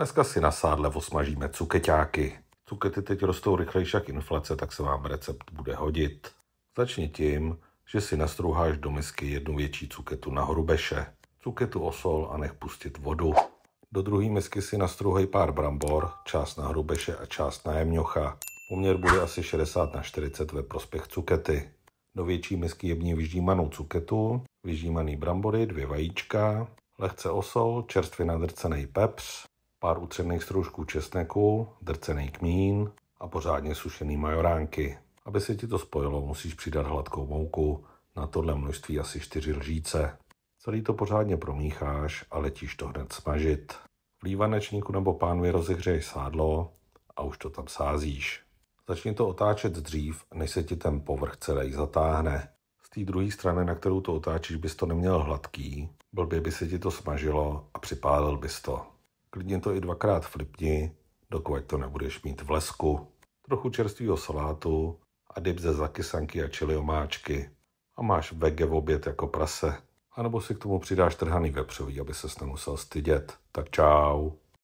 Dneska si na sádle osmažíme cukeťáky. Cukety teď rostou rychlejší jak inflace, tak se vám recept bude hodit. Začni tím, že si nastrouháš do misky jednu větší cuketu na hrubeše, cuketu osol a nech pustit vodu. Do druhé misky si nastrouhej pár brambor, část na hrubeše a část na jemňocha. Poměr bude asi 60 na 40 ve prospěch cukety. Do větší misky jební vyždímanou cuketu, vyždímaný brambory, dvě vajíčka, lehce osol, čerstvě nadrcený pepř, pár utřených stroužků česneku, drcený kmín a pořádně sušený majoránky. Aby se ti to spojilo, musíš přidat hladkou mouku, na tohle množství asi 4 lžíce. Celý to pořádně promícháš a letíš to hned smažit. V lívanečníku nebo pánvi rozehřeješ sádlo a už to tam sázíš. Začni to otáčet dřív, než se ti ten povrch celý zatáhne. Z té druhé strany, na kterou to otáčíš, bys to neměl hladký, blbě by se ti to smažilo a připálil bys to. Klidně to i dvakrát flipni, dokud to nebudeš mít v lesku. Trochu čerstvého salátu a dip ze zakysanky a čili omáčky. A máš vege v oběd jako prase. A nebo si k tomu přidáš trhaný vepřový, aby se nemusel stydět. Tak čau.